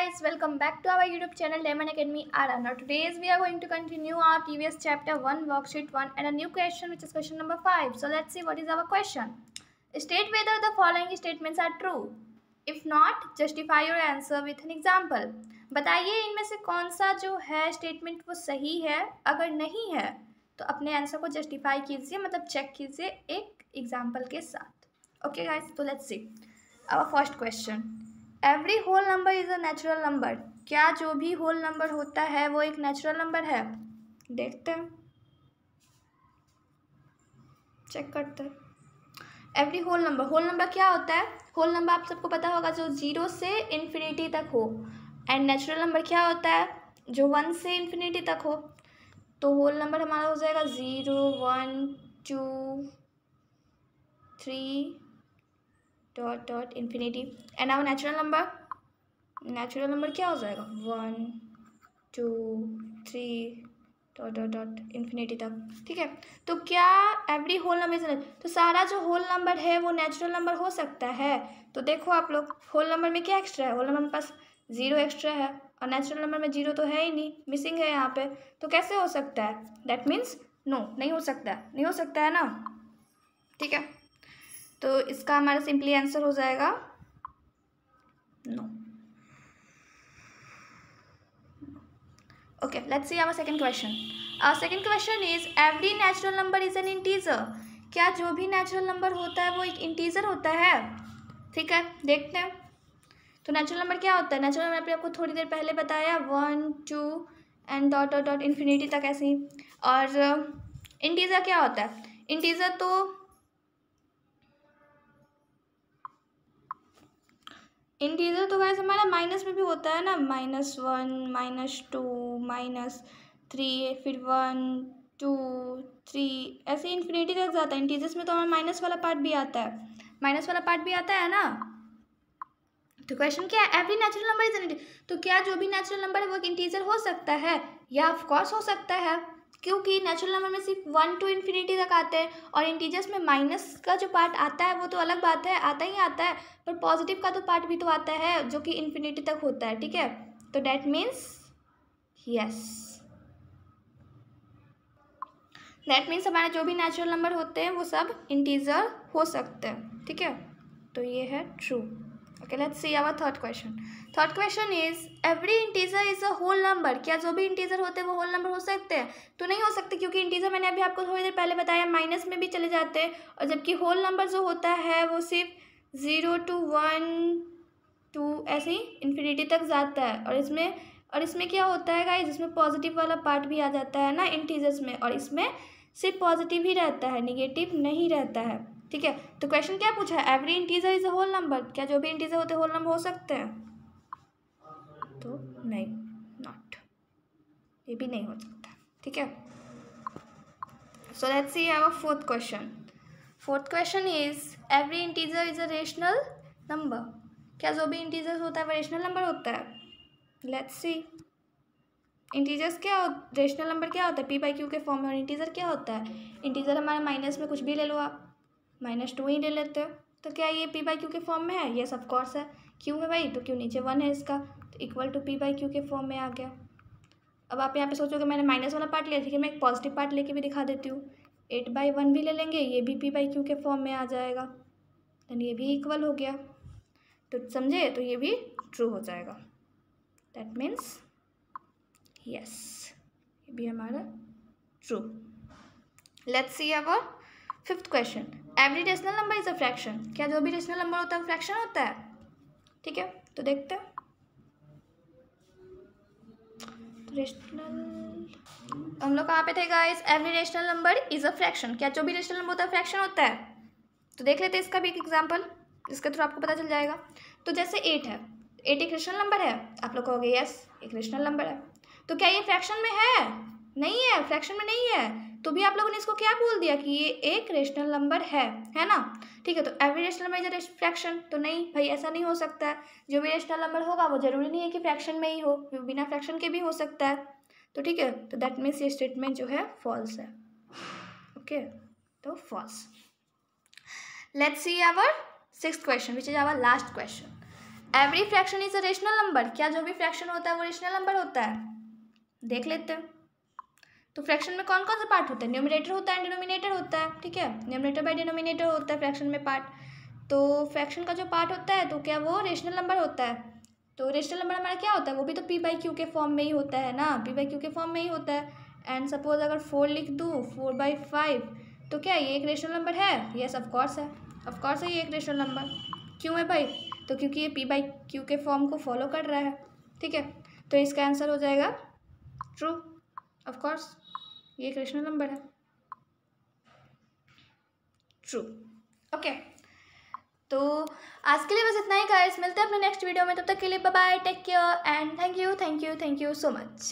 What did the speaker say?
guys welcome back to our youtube channel lemon academy ara now today's we are going to continue our previous chapter 1 worksheet 1 and a new question which is question number 5 so let's see what is our question state whether the following statements are true if not justify your answer with an example बताइए इनमें से कौन सा जो है statement वो सही है अगर नहीं है तो अपने answer को justify कीजिए मतलब check कीजिए एक example के साथ okay guys so let's see our first question every whole number is a natural number क्या जो भी होल नंबर होता है वो एक नेचुरल नंबर है देखते हैं चेक करते हैं every whole number whole number क्या होता है होल नंबर आप सबको पता होगा जो जीरो से इन्फिनिटी तक हो एंड नेचुरल नंबर क्या होता है जो वन से इन्फिनिटी तक हो तो होल नंबर हमारा हो जाएगा zero one two three dot dot infinity and our natural number natural number क्या हो जाएगा one two three dot dot dot infinity तक ठीक है तो क्या एवरी होल नंबर इज तो सारा जो होल नंबर है वो नेचुरल नंबर हो सकता है तो देखो आप लोग होल नंबर में क्या एक्स्ट्रा है होल नंबर में पास जीरो एक्स्ट्रा है और नेचुरल नंबर में जीरो तो है ही नहीं मिसिंग है यहाँ पे तो कैसे हो सकता है दैट मीन्स नो नहीं हो सकता नहीं हो सकता है ना ठीक है तो इसका हमारा सिंपली आंसर हो जाएगा no okay let's see our second question our second question is every natural number is an integer क्या जो भी नेचुरल नंबर होता है वो एक इंटीजर होता है ठीक है देखते हैं तो नेचुरल नंबर क्या होता है नेचुरल नंबर आपको थोड़ी देर पहले बताया one two and dot dot dot infinity तक ऐसे ही और इंटीज़र क्या होता है इंटीज़र तो इंटीजर तो वैसे हमारा माइनस में भी होता है ना minus one minus two minus three फिर वन टू थ्री ऐसे इन्फिनिटी तक जाता है इंटीजर्स में तो हमारा माइनस वाला पार्ट भी आता है माइनस वाला पार्ट भी आता है ना तो क्वेश्चन क्या है एवरी नेचुरल नंबर इज तो क्या जो भी नेचुरल नंबर है वो एक इंटीजर हो सकता है या ऑफकोर्स हो सकता है क्योंकि नेचुरल नंबर में सिर्फ वन टू इन्फिनिटी तक आते हैं और इंटीजर्स में माइनस का जो पार्ट आता है वो तो अलग बात है आता ही आता है पर पॉजिटिव का तो पार्ट भी तो आता है जो कि इन्फिनिटी तक होता है ठीक है तो that means yes that means हमारे जो भी नेचुरल नंबर होते हैं वो सब इंटीजर हो सकते हैं ठीक है तो ये है true okay let's see our third question third question is every integer is a whole number क्या जो भी इंटीज़र होते हैं वो होल नंबर हो सकते हैं तो नहीं हो सकते क्योंकि इंटीज़र मैंने अभी आपको थोड़ी देर पहले बताया माइनस में भी चले जाते हैं और जबकि होल नंबर जो होता है वो सिर्फ ज़ीरो टू वन टू ऐसे ही इन्फिनिटी तक जाता है और इसमें और इसमें क्या होता है गाइज इसमें पॉजिटिव वाला पार्ट भी आ जाता है ना इंटीजर्स में और इसमें सिर्फ पॉजिटिव ही रहता है निगेटिव नहीं रहता है ठीक है तो क्वेश्चन क्या पूछा है every integer is a whole number क्या जो भी इंटीजर होते होल नंबर हो सकते हैं तो नहीं नॉट ये भी नहीं हो सकता ठीक है so let's see our fourth question fourth question is every integer is a rational number क्या जो भी इंटीजर होता है वह रेशनल नंबर होता है लेट्स सी इंटीजर्स क्या हो रेशनल नंबर क्या होता है पी बाई क्यू के फॉर्म में और इंटीजर क्या होता है इंटीजर हमारे माइनस में कुछ भी ले लो आप माइनस टू ही ले लेते हो तो क्या ये पी बाई क्यू के फॉर्म में है येस ऑफकोर्स है क्यू है भाई तो क्यों नीचे वन है इसका तो equal to p by q के फॉर्म में आ गया अब आप यहाँ पे सोचोगे मैंने माइनस वाला पार्ट लिया लेकिन मैं एक पॉजिटिव पार्ट लेके भी दिखा देती हूँ एट बाई वन भी ले लेंगे ये भी पी बाई क्यू के फॉर्म में आ जाएगा देन ये भी इक्वल हो गया तो समझे तो ये भी ट्रू हो जाएगा दैट मीन्स यस ये भी हमारा true let's see our fifth question every rational number is a fraction क्या जो भी रेशनल नंबर होता है फ्रैक्शन होता है ठीक है तो देखते हैं रेशनल हम लोग कहाँ पे थे guys every rational number is a fraction क्या जो भी रेशनल नंबर होता है फ्रैक्शन होता है तो देख लेते हैं इसका भी एक एग्जाम्पल इसके थ्रू आपको पता चल जाएगा तो जैसे एट है एट एक रेशनल नंबर है आप लोग कहोगे यस एक रेशनल नंबर है तो क्या ये फ्रैक्शन में है नहीं है फ्रैक्शन में नहीं है तो भी आप लोगों ने इसको क्या बोल दिया कि ये एक रेशनल नंबर है है ना ठीक है तो every rational number is fraction तो नहीं भाई ऐसा नहीं हो सकता है जो भी रेशनल नंबर होगा वो जरूरी नहीं है कि फ्रैक्शन में ही हो बिना फ्रैक्शन के भी हो सकता है तो ठीक है तो दैट मीन्स ये स्टेटमेंट जो है फॉल्स है ओके तो false let see our six question which is our last question every fraction is a rational number क्या जो भी फ्रैक्शन होता है वो रेशनल नंबर होता है देख लेते हैं तो फ्रैक्शन में कौन कौन सा पार्ट होता है न्यूमिनेटर होता है डिनोमिनेटर होता है ठीक है न्यूमिनेटर बाई डिनोमिनेटर होता है फ्रैक्शन में पार्ट तो फ्रैक्शन का जो पार्ट होता है तो क्या वो रेशनल नंबर होता है तो रेशनल नंबर हमारा क्या होता है वो भी तो पी बाई क्यू के फॉर्म में ही होता है ना पी बाई क्यू के फॉर्म में ही होता है एंड सपोज अगर फोर लिख दूँ फोर बाई फाइव तो क्या ये एक रेशनल नंबर है येस ऑफकोर्स है ऑफकोर्स है ये एक रेशनल नंबर क्यों है भाई तो क्योंकि ये पी बाई क्यू के फॉर्म को फॉलो कर रहा है ठीक है तो इसका आंसर हो जाएगा ट्रू ऑफकोर्स ये कृष्ण नंबर है ट्रू ओके तो आज के लिए बस इतना ही गाइस मिलते हैं अपने नेक्स्ट वीडियो में तब तक के लिए bye take care and thank you thank you thank you so much